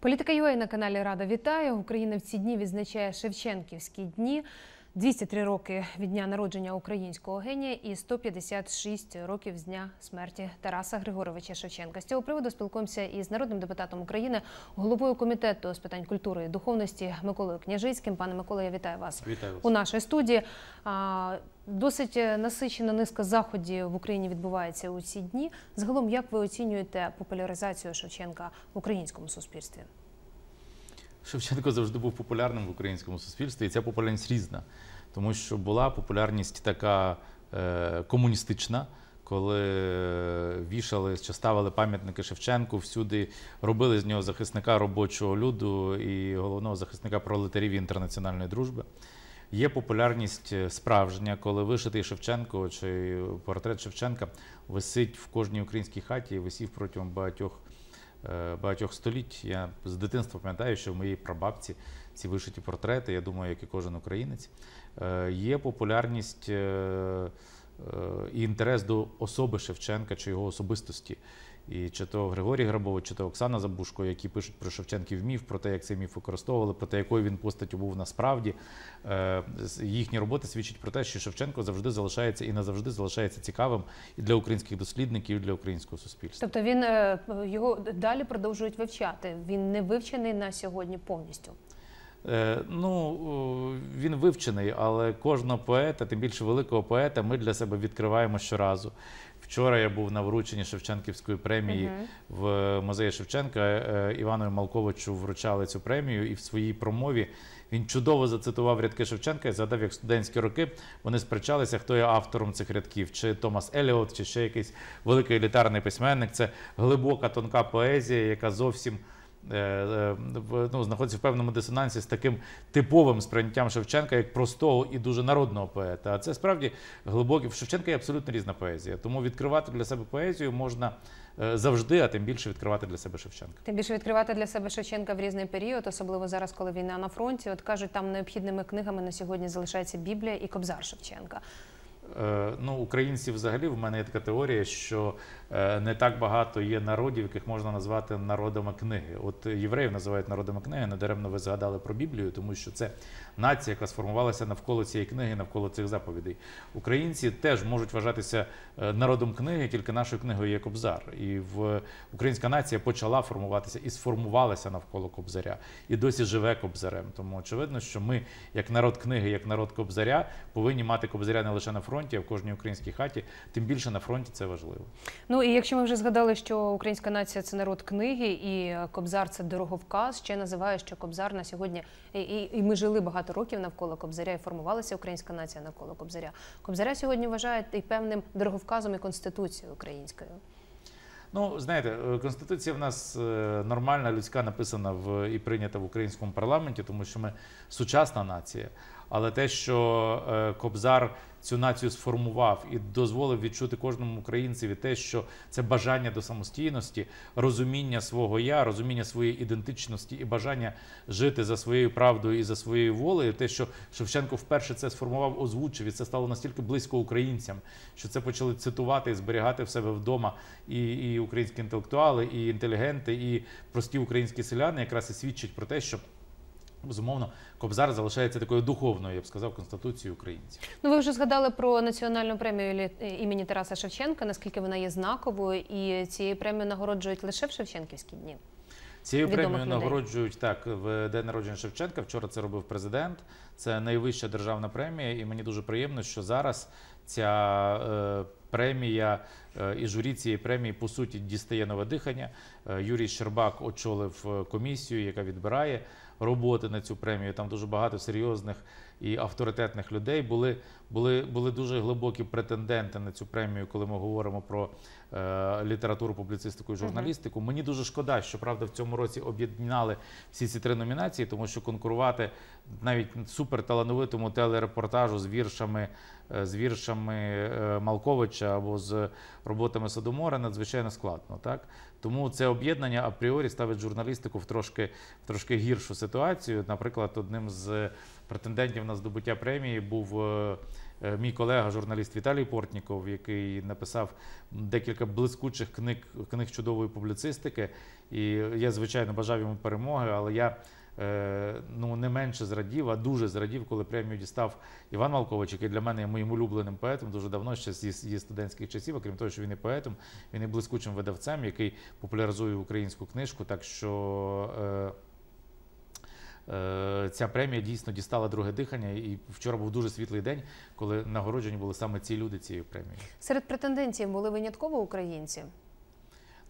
Політика ЮА на каналі Рада вітає. Україна в ці дні відзначає Шевченківські дні. 203 роки від дня народження українського генія і 156 років з дня смерті Тараса Григоровича Шевченка. З цього приводу спілкуємося із народним депутатом України, головою комітету з питань культури і духовності Миколою Княжицьким. Пане Микола, я вітаю вас, вітаю вас. у нашій студії. Досить насичена низка заходів в Україні відбувається у ці дні. Загалом, як ви оцінюєте популяризацію Шевченка в українському суспільстві? Шевченко завжди був популярним в українському суспільстві, і ця популярність різна, тому що була популярність така е, комуністична. Коли е, вішали, чи ставили пам'ятники Шевченку, всюди робили з нього захисника робочого люду і головного захисника пролетарів інтернаціональної дружби. Є популярність е, справжня, коли вишитий Шевченко чи портрет Шевченка висить в кожній українській хаті і висів протягом багатьох Е, багатьох століть. Я з дитинства пам'ятаю, що в моїй прабабці ці вишиті портрети, я думаю, як і кожен українець, е, є популярність е, і інтерес до особи Шевченка чи його особистості. І чи то Григорій Грабович, чи то Оксана Забушко, які пишуть про Шевченків міф, про те, як цей міф використовували, про те, якою він постаттю був насправді. Е, їхні роботи свідчать про те, що Шевченко завжди залишається і назавжди залишається цікавим і для українських дослідників, і для українського суспільства. Тобто він е, його далі продовжують вивчати. Він не вивчений на сьогодні повністю. Е, ну він вивчений, але кожного поета, тим більше великого поета, ми для себе відкриваємо щоразу. Вчора я був на врученні Шевченківської премії uh в музеї Шевченка. Е, е, Івану Малковичу вручали цю премію, і в своїй промові він чудово зацитував рядки Шевченка і згадав, як студентські роки вони сперечалися, хто є автором цих рядків, чи Томас Еліот, чи ще якийсь великий елітарний письменник. Це глибока тонка поезія, яка зовсім. Е, е, ну, знаходиться в певному дисонансі з таким типовим сприйняттям Шевченка як простого і дуже народного поета. А це справді глибокі в Шевченка є абсолютно різна поезія. Тому відкривати для себе поезію можна е, завжди, а тим більше відкривати для себе Шевченка. Тим більше відкривати для себе Шевченка в різний період, особливо зараз, коли війна на фронті. От кажуть, там необхідними книгами на сьогодні залишається Біблія і Кобзар Шевченка. Е, ну, українці взагалі в мене є така теорія, що е, не так багато є народів, яких можна назвати народами книги. От євреїв називають народами книги. Недаремно ви згадали про Біблію, тому що це нація, яка сформувалася навколо цієї книги, навколо цих заповідей. Українці теж можуть вважатися е, народом книги, тільки нашою книгою є Кобзар. І в українська нація почала формуватися і сформувалася навколо Кобзаря, і досі живе Кобзарем. Тому очевидно, що ми, як народ книги, як народ Кобзаря, повинні мати Кобзаря не лише на фронті, а в кожній українській хаті. Тим більше на фронті це важливо. Ну і якщо ми вже згадали, що українська нація це народ книги, і Кобзар це дороговказ. Ще називає, що Кобзар на сьогодні і, і, і ми жили багато багато років навколо Кобзаря і формувалася українська нація навколо Кобзаря. Кобзаря сьогодні вважають і певним дороговказом і конституцією українською. Ну, знаєте, е, конституція в нас е, нормальна людська написана в і прийнята в українському парламенті, тому що ми сучасна нація. Але те, що е, Кобзар цю націю сформував і дозволив відчути кожному українцеві те, що це бажання до самостійності, розуміння свого я, розуміння своєї ідентичності і бажання жити за своєю правдою і за своєю волею, те, що Шевченко вперше це сформував, озвучив і це стало настільки близько українцям, що це почали цитувати і зберігати в себе вдома, і, і українські інтелектуали, і інтелігенти, і прості українські селяни якраз і свідчить про те, що Безумовно, Кобзар залишається такою духовною, я б сказав, конституцією українців. Ну ви вже згадали про національну премію е, імені Тараса Шевченка. Наскільки вона є знаковою, і цією премією нагороджують лише в Шевченківські дні? Цією премією нагороджують так в день народження Шевченка. Вчора це робив президент. Це найвища державна премія, і мені дуже приємно, що зараз ця е, премія Е, і журі цієї премії по суті дістає нове дихання. Е, Юрій Щербак очолив е, комісію, яка відбирає роботи на цю премію. Там дуже багато серйозних і авторитетних людей були були, були дуже глибокі претенденти на цю премію, коли ми говоримо про е, літературу, публіцистику і журналістику. Мені дуже шкода, що правда в цьому році об'єднали всі ці три номінації, тому що конкурувати навіть суперталановитому телерепортажу з віршами з віршами Малковича або з роботами Содомора надзвичайно складно. Так? Тому це об'єднання апріорі ставить журналістику в трошки в трошки гіршу ситуацію. Наприклад, одним з е, претендентів на здобуття премії був. Е, е, мій колега, журналіст Віталій Портніков, який написав декілька блискучих книг книг чудової публіцистики, і я звичайно бажав йому перемоги, але я Е, ну не менше зрадів, а дуже зрадів, коли премію дістав Іван Малкович, який для мене є моїм улюбленим поетом дуже давно ще з її студентських часів. Окрім того, що він і поетом, він і блискучим видавцем, який популяризує українську книжку. Так що. Е, е, ця премія дійсно дістала друге дихання, і вчора був дуже світлий день, коли нагороджені були саме ці люди цією премією. Серед претендентів були винятково українці.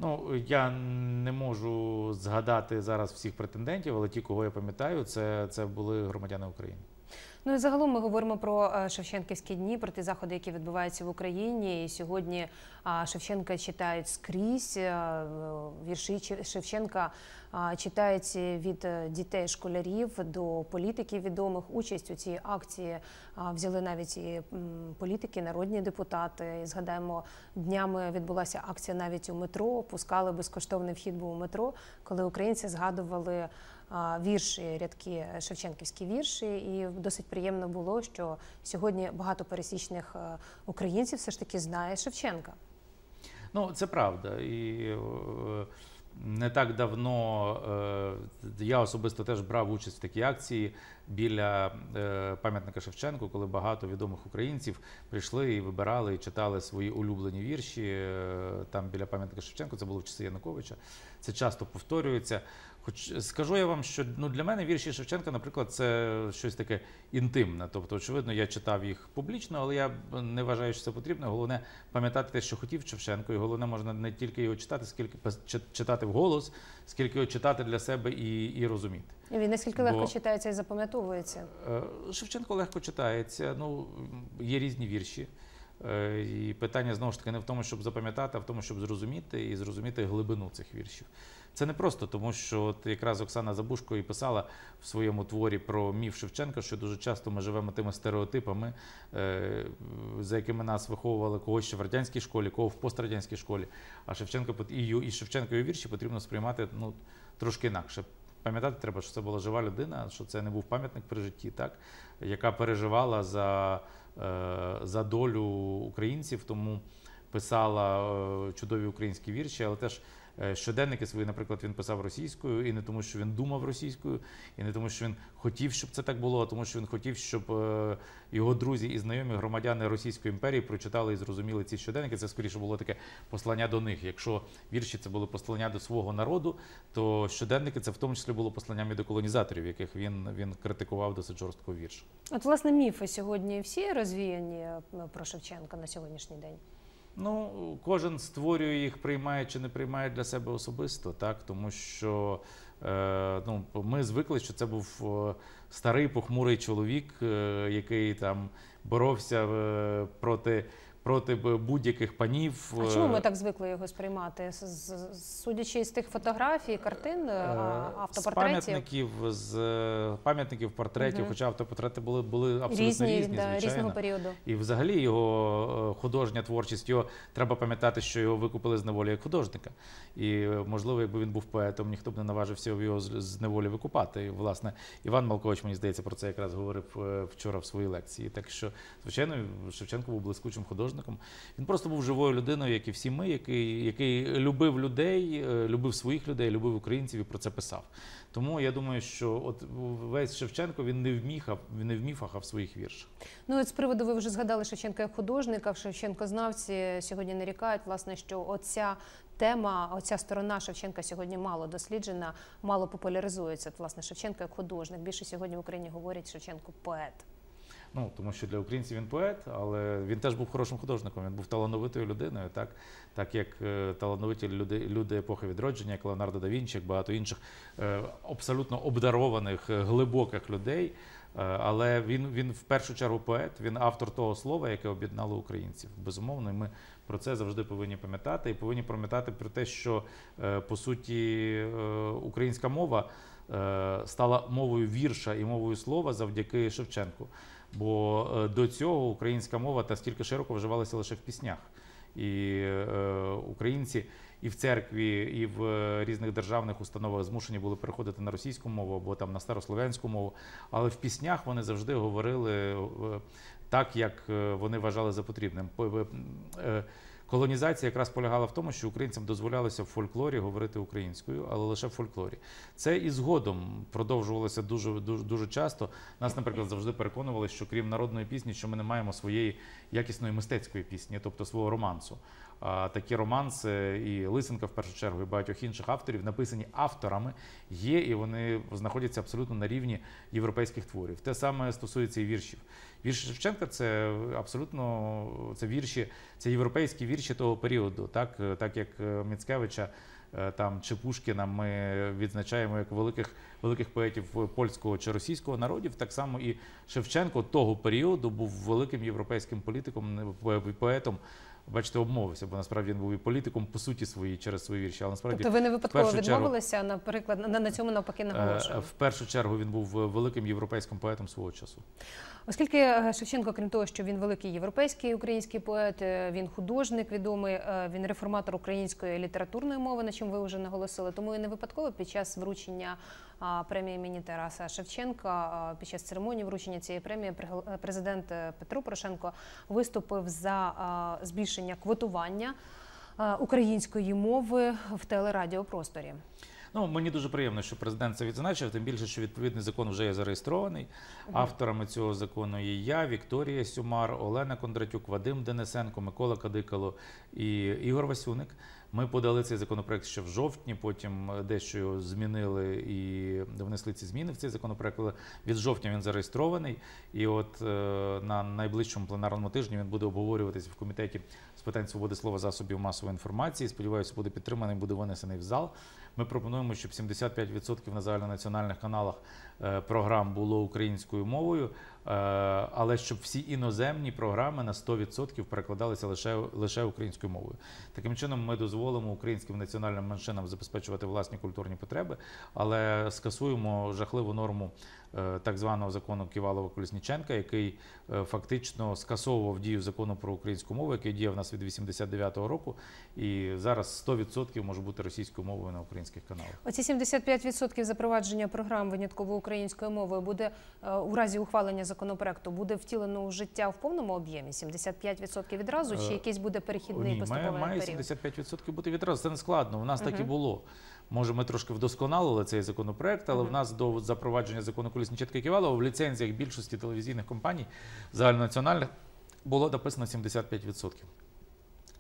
Ну, я не можу згадати зараз всіх претендентів, але ті, кого я пам'ятаю, це, це були громадяни України. Ну і загалом ми говоримо про е, Шевченківські дні, про ті заходи, які відбуваються в Україні. І Сьогодні Шевченка читають скрізь. Е, вірші Шевченка читають від е, дітей, школярів до політиків відомих. Участь у цій акції взяли навіть і політики, народні депутати. І, Згадаємо, днями відбулася акція навіть у метро. Пускали безкоштовний вхід був у метро, коли українці згадували вірші, рядки е, Шевченківські вірші, і досить приємно було, що сьогодні багато пересічних е, українців все ж таки знає Шевченка. Ну це правда і. Е, не так давно я особисто теж брав участь в такій акції біля пам'ятника Шевченку, коли багато відомих українців прийшли і вибирали і читали свої улюблені вірші там біля пам'ятника Шевченку. Це було в часи Януковича. Це часто повторюється. Хоч скажу я вам, що ну для мене вірші Шевченка, наприклад, це щось таке інтимне. Тобто, очевидно, я читав їх публічно, але я не вважаю, що це потрібно. Головне пам'ятати те, що хотів Шевченко, і головне можна не тільки його читати, скільки читати вголос, скільки його читати для себе і і розуміти. І Він наскільки легко Бо... читається і запам'ятовується? Е, Шевченко легко читається. Ну є різні вірші. Е, і питання знову ж таки не в тому, щоб запам'ятати, а в тому, щоб зрозуміти і зрозуміти глибину цих віршів. Це не просто, тому що от якраз Оксана Забушко і писала в своєму творі про міф Шевченка, що дуже часто ми живемо тими стереотипами, е, за якими нас виховували когось ще в радянській школі, кого в пострадянській школі. А Шевченка і, і Шевченко і вірші потрібно сприймати ну трошки інакше. Пам'ятати треба, що це була жива людина, що це не був пам'ятник при житті, так яка переживала за е, за долю українців, тому писала е, чудові українські вірші, але теж Е, щоденники свої, наприклад, він писав російською, і не тому, що він думав російською, і не тому, що він хотів, щоб це так було, а тому, що він хотів, щоб е, його друзі і знайомі громадяни Російської імперії прочитали і зрозуміли ці щоденники. Це скоріше було таке послання до них. Якщо вірші це були послання до свого народу, то щоденники це в тому числі було посланнями до колонізаторів, яких він він критикував досить жорстко вірш. От власне міфи сьогодні всі розвіяні е, про Шевченка на сьогоднішній день. Ну, кожен створює їх, приймає чи не приймає для себе особисто, так тому що е, ну, ми звикли, що це був е, старий похмурий чоловік, е, який там боровся е, проти проти будь-яких панів. А чому е, ми так звикли його сприймати? Судячи з тих фотографій, картин е, автопортретів? З пам'ятників, з е, пам'ятників портретів, угу. хоча автопортрети були були абсолютно різні, різні да, звичайно. різного періоду. І взагалі його художня творчість його треба пам'ятати, що його викупили з неволі як художника. І можливо, якби він був поетом, ніхто б не наважився його з неволі викупати. І, власне, Іван Малкович мені здається про це якраз говорив вчора в своїй лекції. Так що, звичайно, Шевченко був блискучим художником художником. Він просто був живою людиною, як і всі ми, який який любив людей, е, любив своїх людей, любив українців і про це писав. Тому я думаю, що от весь Шевченко він не вміг, він не в міфах, а в своїх віршах. Ну от з приводу ви вже згадали Шевченка як художника. Шевченкознавці сьогодні нарікають, власне, що оця. Тема, оця сторона Шевченка сьогодні мало досліджена, мало популяризується. Власне Шевченко як художник. Більше сьогодні в Україні говорять Шевченко поет. Ну тому що для українців він поет, але він теж був хорошим художником. Він був талановитою людиною, так так як е, талановиті люди, люди епохи відродження, як Леонардо да Вінчі, як багато інших е, абсолютно обдарованих е, глибоких людей. Але він він в першу чергу поет, він автор того слова, яке об'єднало українців. Безумовно, і ми про це завжди повинні пам'ятати і повинні пам'ятати про те, що по суті українська мова. Е, стала мовою вірша і мовою слова завдяки Шевченку. Бо е, до цього українська мова настільки широко вживалася лише в піснях. І е, українці і в церкві, і в е, різних державних установах змушені були переходити на російську мову або там на старослов'янську мову. Але в піснях вони завжди говорили так, як вони вважали за потрібним. Колонізація якраз полягала в тому, що українцям дозволялося в фольклорі говорити українською, але лише в фольклорі. Це і згодом продовжувалося дуже дуже, дуже часто. Нас, наприклад, завжди переконували, що крім народної пісні, що ми не маємо своєї якісної мистецької пісні, тобто свого романсу. А Такі романси і Лисенка, в першу чергу, і багатьох інших авторів написані авторами, є і вони знаходяться абсолютно на рівні європейських творів. Те саме стосується і віршів. Вірші Шевченка це абсолютно це вірші, це європейські вірші того періоду, так, так як е, Міцкевича. Е, там чи Пушкіна ми відзначаємо як великих великих поетів польського чи російського народів. Так само і Шевченко того періоду був великим європейським політиком, поетом бачите, обмовився, бо насправді він був і політиком по суті своїй через свої вірші. Але насправді Тобто ви не випадково відмовилися, наприклад, на, на цьому навпаки е, наголошували? В першу чергу він був великим європейським поетом свого часу. Оскільки е, Шевченко, крім того, що він великий європейський український поет, е, він художник відомий, він реформатор української літературної мови, на чому ви вже наголосили, тому і не випадково під час вручення премії імені Тараса Шевченка під час церемонії вручення цієї премії е, президент е, Петро Порошенко виступив за збільшення квотування української мови в телерадіопросторі. Ну мені дуже приємно, що президент це відзначив. Тим більше, що відповідний закон вже є зареєстрований. Авторами цього закону є я, Вікторія Сюмар, Олена Кондратюк, Вадим Денисенко, Микола Кадикало і Ігор Васюник. Ми подали цей законопроект ще в жовтні. Потім е, дещо змінили і внесли ці зміни в цей законопроект. Але від жовтня він зареєстрований, і от е, на найближчому пленарному тижні він буде обговорюватись в комітеті з питань свободи слова засобів масової інформації. Сподіваюся, буде підтриманий, буде винесений в зал. Ми пропонуємо, щоб 75% на загальнонаціональних каналах е, програм було українською мовою. Е, але щоб всі іноземні програми на 100% перекладалися лише лише українською мовою. Таким чином, ми дозволимо українським національним меншинам забезпечувати власні культурні потреби, але скасуємо жахливу норму е, так званого закону Ківалова Колісніченка, який е, фактично скасовував дію закону про українську мову, який діяв у нас від 89-го року, і зараз 100% може бути російською мовою на українських каналах. Оці 75% запровадження програм винятково українською мовою буде у разі ухвалення законопроекту буде втілено у життя в повному об'ємі? 75% відразу чи е, якийсь буде перехідний поступовий має, має період? 75% бути відразу. Це не складно. У нас так і було. Може, ми трошки вдосконалили цей законопроект, але в нас до запровадження закону колісні чітки ківалово в ліцензіях більшості телевізійних компаній загальнонаціональних було написано 75%.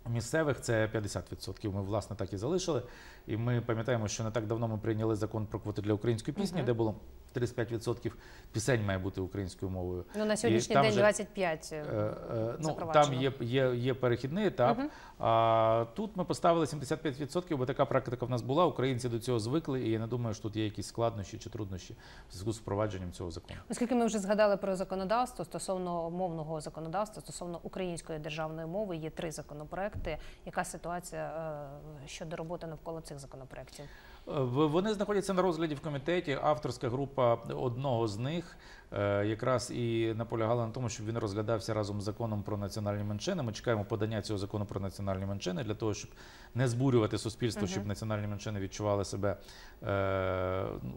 Місцевих це 50%. Ми власне так і залишили. І ми пам'ятаємо, що не так давно ми прийняли закон про квоти для української пісні, uh -huh. де було 35% пісень має бути українською мовою. Ну на сьогоднішній день вже, 25 е, е, е, Ну там є є, є перехідний етап. Uh -huh. А тут ми поставили 75%, бо така практика в нас була. Українці до цього звикли, і я не думаю, що тут є якісь складнощі чи труднощі в зв'язку з впровадженням цього закону. Оскільки ми вже згадали про законодавство стосовно мовного законодавства, стосовно української державної мови, є три законопроекти законопроекти. Яка ситуація е, щодо роботи навколо цих законопроектів? Вони знаходяться на розгляді в комітеті. Авторська група одного з них е, якраз і наполягала на тому, щоб він розглядався разом з законом про національні меншини. Ми чекаємо подання цього закону про національні меншини для того, щоб не збурювати суспільство, щоб національні меншини відчували себе е,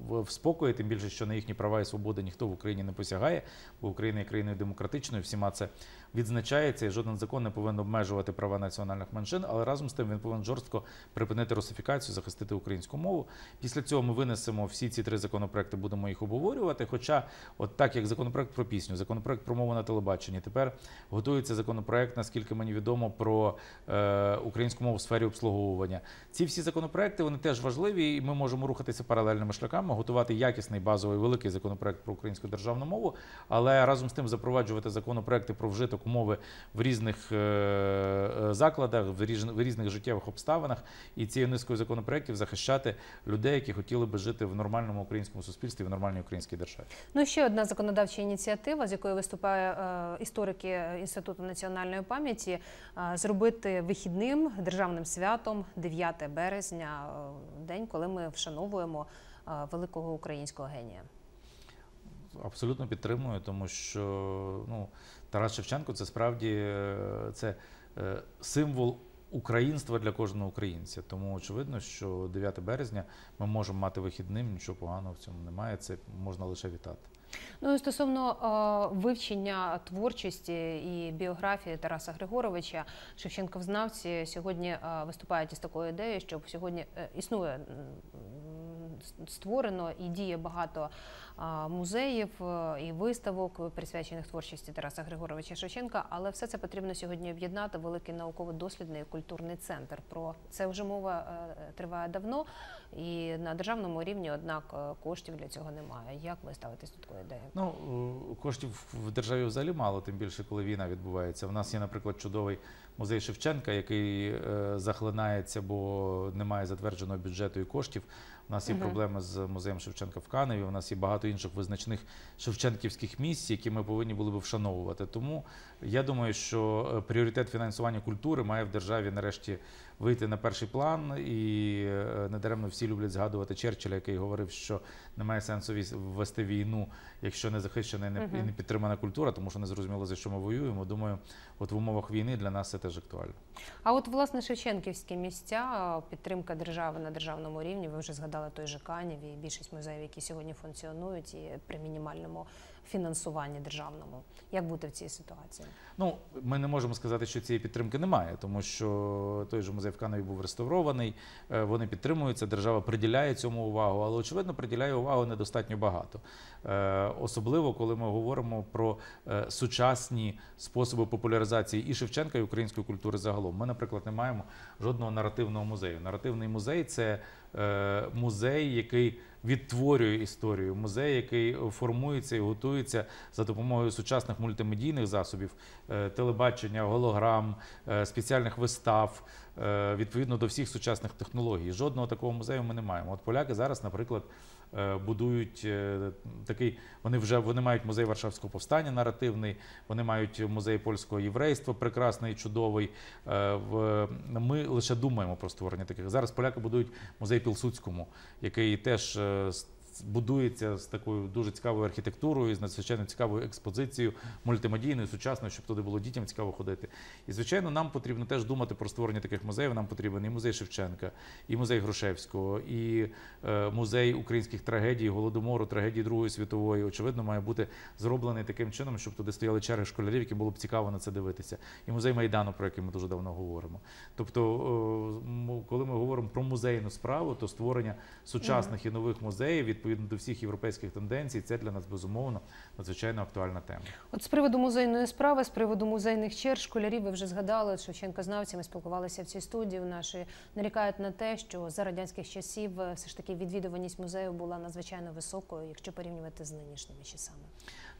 в спокої. Тим більше, що на їхні права і свободи ніхто в Україні не посягає, бо Україна є країною демократичною. Всіма це відзначається. Жоден закон не повинен обмежувати права національних меншин, але разом з тим він повинен жорстко припинити русифікацію, захистити українську мову основу. Після цього ми винесемо всі ці три законопроекти, будемо їх обговорювати. Хоча, от так як законопроект про пісню, законопроект про мову на телебаченні, тепер готується законопроект, наскільки мені відомо, про е, українську мову в сфері обслуговування. Ці всі законопроекти вони теж важливі, і ми можемо рухатися паралельними шляхами, готувати якісний базовий великий законопроект про українську державну мову, але разом з тим запроваджувати законопроекти про вжиток мови в різних е, е закладах, в різних життєвих обставинах і цією низкою законопроектів захищати людей, які хотіли би жити в нормальному українському суспільстві, в нормальній українській державі. Ну і ще одна законодавча ініціатива, з якою виступає е, історики інституту національної пам'яті, е, зробити вихідним державним святом 9 березня, е, день, коли ми вшановуємо великого українського генія. Абсолютно підтримую, тому що ну Тарас Шевченко це справді це символ українства для кожного українця. Тому очевидно, що 9 березня ми можемо мати вихідним, нічого поганого в цьому немає. Це можна лише вітати. Ну і стосовно е, вивчення творчості і біографії Тараса Григоровича, Шевченковзнавці сьогодні е, виступають із такою ідеєю, що сьогодні е, існує створено і діє багато музеїв е, і виставок, е, присвячених творчості Тараса Григоровича Шевченка. Але все це потрібно сьогодні об'єднати великий науково-дослідний культурний центр. Про це вже мова е, триває давно, і на державному рівні однак коштів для цього немає. Як ви ставитесь до такої ідеї? Ну коштів в державі взагалі мало, тим більше коли війна відбувається. У нас є, наприклад, чудовий музей Шевченка, який захлинається, бо немає затвердженого бюджету і коштів. У нас є проблеми з музеєм Шевченка в Каневі. У нас є багато інших визначних шевченківських місць, які ми повинні були б вшановувати. Тому я думаю, що е, пріоритет фінансування культури має в державі нарешті вийти на перший план, і е, недаремно всі люблять згадувати Черчилля, який говорив, що немає сенсу ввести війну, якщо не захищена і не підтримана культура, тому що не зрозуміло за що ми воюємо. Думаю, от в умовах війни для нас це теж актуально. А от власне Шевченківські місця, підтримка держави на державному рівні. Ви вже згадали той же Канів і більшість музеїв, які сьогодні функціонують, і при мінімальному фінансуванні державному. Як бути в цій ситуації? Ну ми не можемо сказати, що цієї підтримки немає, тому що той же музей в Каневі був реставрований. Е, вони підтримуються. Держава приділяє цьому увагу, але очевидно приділяє увагу недостатньо багато, е, особливо коли ми говоримо про е, сучасні способи популяризації і Шевченка і української культури загалом. Ми, наприклад, не маємо жодного наративного музею. Наративний музей це музей, який відтворює історію. Музей, який формується і готується за допомогою сучасних мультимедійних засобів, е, телебачення, голограм, е, спеціальних вистав е, відповідно до всіх сучасних технологій. Жодного такого музею ми не маємо. От поляки зараз, наприклад. Е, будують е, такий. Вони вже вони мають музей Варшавського повстання наративний, вони мають музей польського єврейства, прекрасний, чудовий. Е, ми лише думаємо про створення таких. Зараз поляки будують музей Пілсуцькому, який теж будується з такою дуже цікавою архітектурою, з надзвичайно цікавою експозицією, мультимедійною, сучасною, щоб туди було дітям цікаво ходити. І звичайно, нам потрібно теж думати про створення таких музеїв. Нам потрібен і музей Шевченка, і музей Грушевського, і е, музей українських трагедій, голодомору, трагедії Другої світової. Очевидно, має бути зроблений таким чином, щоб туди стояли черги школярів, яким було б цікаво на це дивитися. І музей майдану, про який ми дуже давно говоримо. Тобто, е, коли ми говоримо про музейну справу, то створення сучасних і нових музеїв від відповідно до всіх європейських тенденцій, це для нас безумовно надзвичайно актуальна тема. От з приводу музейної справи, з приводу музейних черг, школярів ви вже згадали, Шевченка ми спілкувалися в цій студії. Наші нарікають на те, що за радянських часів е, все ж таки відвідуваність музею була надзвичайно високою, якщо порівнювати з нинішніми часами.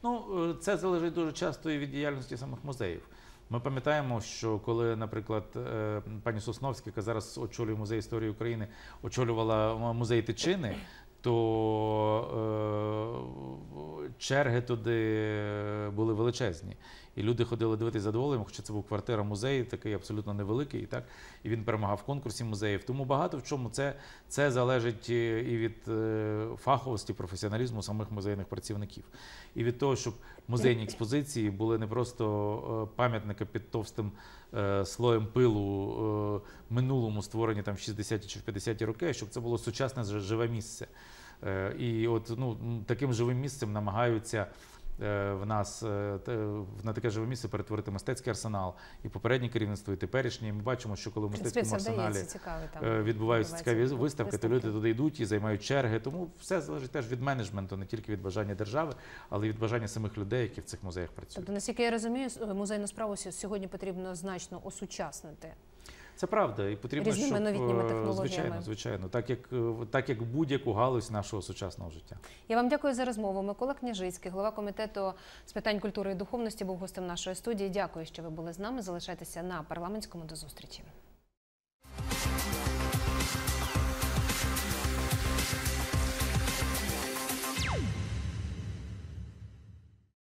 Ну е, це залежить дуже часто і від діяльності самих музеїв. Ми пам'ятаємо, що коли, наприклад, е, пані Сосновська, яка зараз очолює музей історії України, очолювала музей Тичини, то е, черги туди були величезні. І люди ходили дивитися задоволення, хоча це був квартира музею, такий абсолютно невеликий. І так і він перемагав в конкурсі музеїв. Тому багато в чому це це залежить е, і від е, фаховості, професіоналізму самих музейних працівників, і від того, щоб музейні експозиції були не просто е, пам'ятники під товстим слоєм пилу минулому створені там в 60-ті чи в 50-ті роки, а щоб це було сучасне живе місце. І от ну таким живим місцем намагаються. Е, в нас е, на таке живе місце перетворити мистецький арсенал і попереднє керівництво, і теперішнє. Ми бачимо, що коли в мистецькому Принципі, арсеналі там, е, відбуваються цікаві виставки, виставки, то люди туди йдуть і займають черги. Тому все залежить теж від менеджменту, не тільки від бажання держави, але й від бажання самих людей, які в цих музеях працюють. Тобто, наскільки я розумію, музейну справу сьогодні потрібно значно осучаснити. Це правда, і потрібно щоб, е, технологіями. звичайно, звичайно, так як е, так як будь-яку галузь нашого сучасного життя. Я вам дякую за розмову. Микола Княжицький, голова комітету з питань культури і духовності, був гостем нашої студії. Дякую, що ви були з нами. Залишайтеся на парламентському до зустрічі.